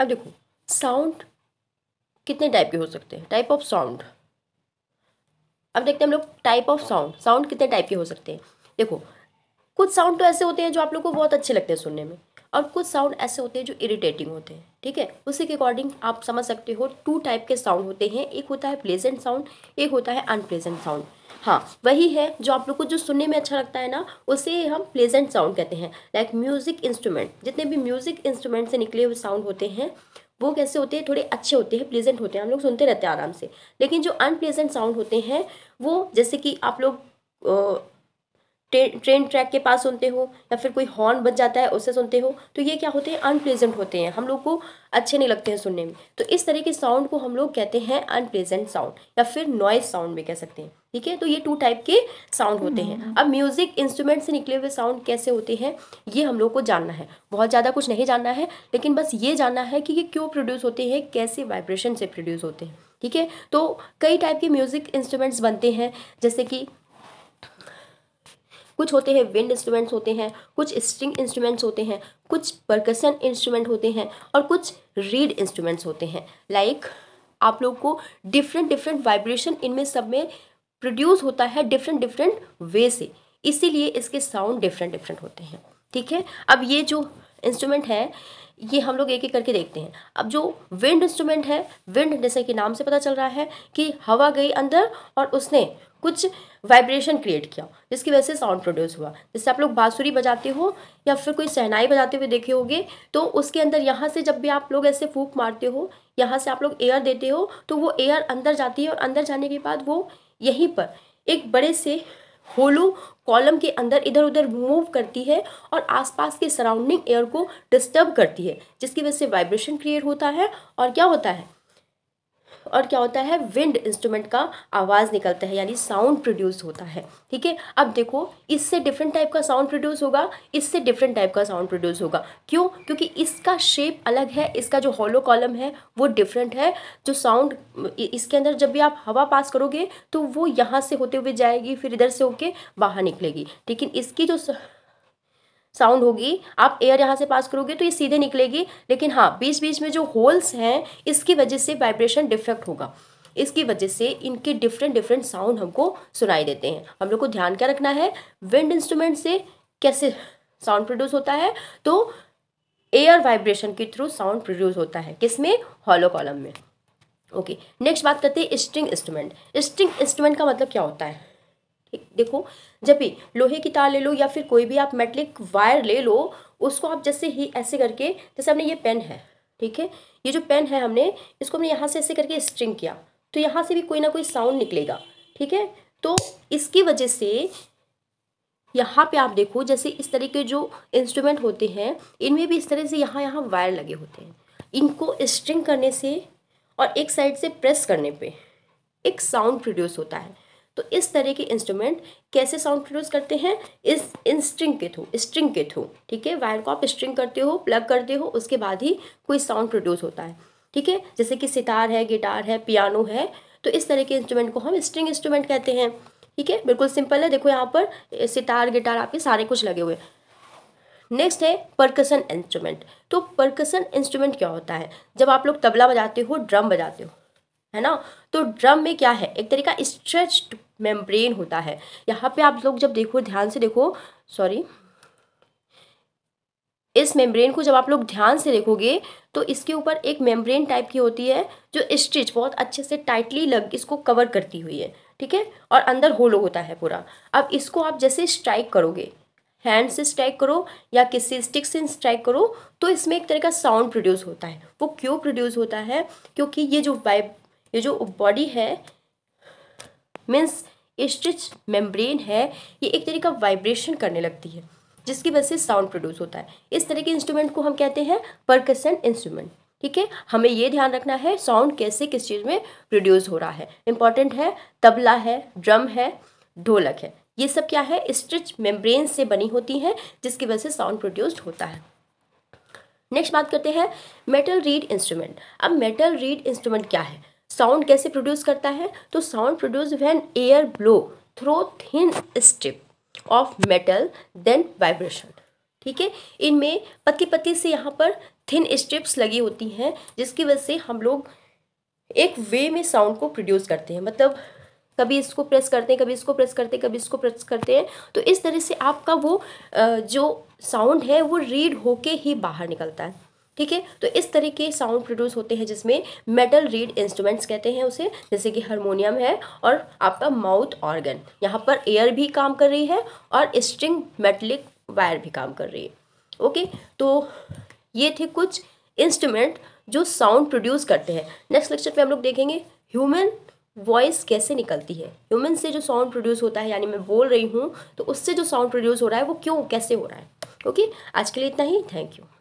अब देखो साउंड कितने टाइप के हो सकते हैं टाइप ऑफ साउंड अब देखते हैं हम लोग टाइप ऑफ साउंड साउंड कितने टाइप के हो सकते हैं देखो कुछ साउंड तो ऐसे होते हैं जो आप लोग को बहुत अच्छे लगते हैं सुनने में और कुछ साउंड ऐसे होते हैं जो इरिटेटिंग होते हैं ठीक है उसी के अकॉर्डिंग आप समझ सकते हो टू टाइप के साउंड होते हैं एक होता है प्लेजेंट साउंड एक होता है अनप्लेजेंट साउंड हाँ वही है जो आप लोग को जो सुनने में अच्छा लगता है ना उसे हम प्लेजेंट साउंड कहते हैं लाइक म्यूज़िक इंस्ट्रूमेंट जितने भी म्यूज़िक इंस्ट्रूमेंट से निकले हुए साउंड होते हैं वो कैसे होते हैं थोड़े अच्छे होते हैं प्लेजेंट होते हैं हम लोग सुनते रहते हैं आराम से लेकिन जो अनप्लेजेंट साउंड होते हैं वो जैसे कि आप लोग ट्रेन ट्रेन ट्रैक के पास सुनते हो या फिर कोई हॉर्न बज जाता है उससे सुनते हो तो ये क्या होते हैं अनप्लेजेंट होते हैं हम लोग को अच्छे नहीं लगते हैं सुनने में तो इस तरह के साउंड को हम लोग कहते हैं अनप्लेजेंट साउंड या फिर नॉइज साउंड भी कह सकते हैं ठीक है तो ये टू टाइप के साउंड होते हैं हम्म। अब म्यूज़िक इंस्ट्रूमेंट से निकले हुए साउंड कैसे होते हैं ये हम लोग को जानना है बहुत ज़्यादा कुछ नहीं जानना है लेकिन बस ये जानना है कि ये क्यों प्रोड्यूस होते हैं कैसे वाइब्रेशन से प्रोड्यूस होते हैं ठीक है तो कई टाइप के म्यूज़िक इंस्ट्रूमेंट्स बनते हैं जैसे कि कुछ होते हैं विंड इंस्ट्रूमेंट्स होते हैं कुछ स्ट्रिंग इंस्ट्रूमेंट्स होते हैं कुछ परकसन इंस्ट्रूमेंट होते हैं और कुछ रीड इंस्ट्रूमेंट्स होते हैं लाइक like, आप लोग को डिफरेंट डिफरेंट वाइब्रेशन इनमें सब में प्रोड्यूस होता है डिफरेंट डिफरेंट वे से इसीलिए इसके साउंड डिफरेंट डिफरेंट होते हैं ठीक है अब ये जो इंस्ट्रूमेंट है ये हम लोग एक एक करके देखते हैं अब जो विंड इंस्ट्रूमेंट है विंड जैसे कि नाम से पता चल रहा है कि हवा गई अंदर और उसने कुछ वाइब्रेशन क्रिएट किया जिसकी वजह से साउंड प्रोड्यूस हुआ जैसे आप लोग बाँसुरी बजाते हो या फिर कोई सहनाई बजाते हुए देखे होंगे तो उसके अंदर यहाँ से जब भी आप लोग ऐसे फूक मारते हो यहाँ से आप लोग एयर देते हो तो वो एयर अंदर जाती है और अंदर जाने के बाद वो यहीं पर एक बड़े से होलो कॉलम के अंदर इधर उधर मूव करती है और आसपास के सराउंडिंग एयर को डिस्टर्ब करती है जिसकी वजह से वाइब्रेशन क्रिएट होता है और क्या होता है और क्या होता है विंड इंस्ट्रूमेंट का आवाज़ निकलता है यानी साउंड प्रोड्यूस होता है ठीक है अब देखो इससे डिफरेंट टाइप का साउंड प्रोड्यूस होगा इससे डिफरेंट टाइप का साउंड प्रोड्यूस होगा क्यों क्योंकि इसका शेप अलग है इसका जो हॉलो कॉलम है वो डिफरेंट है जो साउंड इसके अंदर जब भी आप हवा पास करोगे तो वो यहाँ से होते हुए जाएगी फिर इधर से होके बाहर निकलेगी लेकिन इसकी जो साउंड होगी आप एयर यहाँ से पास करोगे तो ये सीधे निकलेगी लेकिन हाँ बीच बीच में जो होल्स हैं इसकी वजह से वाइब्रेशन डिफेक्ट होगा इसकी वजह से इनके डिफरेंट डिफरेंट साउंड हमको सुनाई देते हैं हम लोग को ध्यान क्या रखना है विंड इंस्ट्रूमेंट से कैसे साउंड प्रोड्यूस होता है तो एयर वाइब्रेशन के थ्रू साउंड प्रोड्यूस होता है किसमें हॉलो कॉलम में ओके नेक्स्ट बात करते हैं स्ट्रिंग इंस्ट्रूमेंट स्ट्रिंग इंस्ट्रूमेंट का मतलब क्या होता है देखो जब भी लोहे की तार ले लो या फिर कोई भी आप मेटलिक वायर ले लो उसको आप जैसे ही ऐसे करके जैसे हमने ये पेन है ठीक है ये जो पेन है हमने इसको हमने यहाँ से ऐसे करके स्ट्रिंग किया तो यहाँ से भी कोई ना कोई साउंड निकलेगा ठीक है तो इसकी वजह से यहाँ पे आप देखो जैसे इस तरह के जो इंस्ट्रूमेंट होते हैं इनमें भी इस तरह से यहाँ यहाँ वायर लगे होते हैं इनको स्ट्रिंग करने से और एक साइड से प्रेस करने पे एक साउंड प्रोड्यूस होता है तो इस तरह के इंस्ट्रूमेंट कैसे साउंड प्रोड्यूस करते हैं इस इन स्ट्रिंग के थ्रू स्ट्रिंग के थ्रू ठीक है वायर को आप स्ट्रिंग करते हो प्लग करते हो उसके बाद ही कोई साउंड प्रोड्यूस होता है ठीक है जैसे कि सितार है गिटार है पियानो है तो इस तरह के इंस्ट्रूमेंट को हम स्ट्रिंग इंस्ट्रूमेंट कहते हैं ठीक है बिल्कुल सिंपल है देखो यहाँ पर सितार गिटार आपके सारे कुछ लगे हुए नेक्स्ट है परकसन इंस्ट्रूमेंट तो परकसन इंस्ट्रूमेंट क्या होता है जब आप लोग तबला बजाते हो ड्रम बजाते हो है ना तो ड्रम में क्या है एक तरीका स्ट्रेच्ड मेम्ब्रेन होता है यहाँ पे आप लोग जब देखो ध्यान से देखो सॉरी इस मेम्ब्रेन को जब आप लोग ध्यान से देखोगे तो इसके ऊपर एक मेम्ब्रेन टाइप की होती है जो स्टिच बहुत अच्छे से टाइटली लग इसको कवर करती हुई है ठीक है और अंदर होलो होता है पूरा अब इसको आप जैसे स्ट्राइक करोगे हैंड से स्ट्राइक करो या किसी स्टिक से स्ट्राइक करो तो इसमें एक तरह का साउंड प्रोड्यूस होता है वो क्यों प्रोड्यूस होता है क्योंकि ये जो वाइब ये जो बॉडी है मीन्स स्ट्रिच मेम्ब्रेन है ये एक तरह का वाइब्रेशन करने लगती है जिसकी वजह से साउंड प्रोड्यूस होता है इस तरह के इंस्ट्रूमेंट को हम कहते हैं परकसन इंस्ट्रूमेंट ठीक है हमें ये ध्यान रखना है साउंड कैसे किस चीज़ में प्रोड्यूस हो रहा है इंपॉर्टेंट है तबला है ड्रम है ढोलक है ये सब क्या है स्ट्रिच मेम्ब्रेन से बनी होती हैं जिसकी वजह से साउंड प्रोड्यूस होता है नेक्स्ट बात करते हैं मेटल रीड इंस्ट्रूमेंट अब मेटल रीड इंस्ट्रूमेंट क्या है साउंड कैसे प्रोड्यूस करता है तो sound produce when air blow through thin strip of metal then vibration ठीक है इनमें पतली पतली से यहाँ पर थिन स्ट्रिप्स लगी होती हैं जिसकी वजह से हम लोग एक वे में साउंड को प्रोड्यूस करते हैं मतलब कभी इसको प्रेस करते हैं कभी इसको प्रेस करते हैं कभी इसको प्रेस करते हैं तो इस तरह से आपका वो जो साउंड है वो रीड होके ही बाहर निकलता है ठीक है तो इस तरह के साउंड प्रोड्यूस होते हैं जिसमें मेटल रीड इंस्ट्रूमेंट्स कहते हैं उसे जैसे कि हारमोनियम है और आपका माउथ ऑर्गन यहाँ पर एयर भी काम कर रही है और स्ट्रिंग मेटलिक वायर भी काम कर रही है ओके तो ये थे कुछ इंस्ट्रूमेंट जो साउंड प्रोड्यूस करते हैं नेक्स्ट लेक्चर पर हम लोग देखेंगे ह्यूमन वॉइस कैसे निकलती है ह्यूमन से जो साउंड प्रोड्यूस होता है यानी मैं बोल रही हूँ तो उससे जो साउंड प्रोड्यूस हो रहा है वो क्यों कैसे हो रहा है ओके आज के लिए इतना ही थैंक यू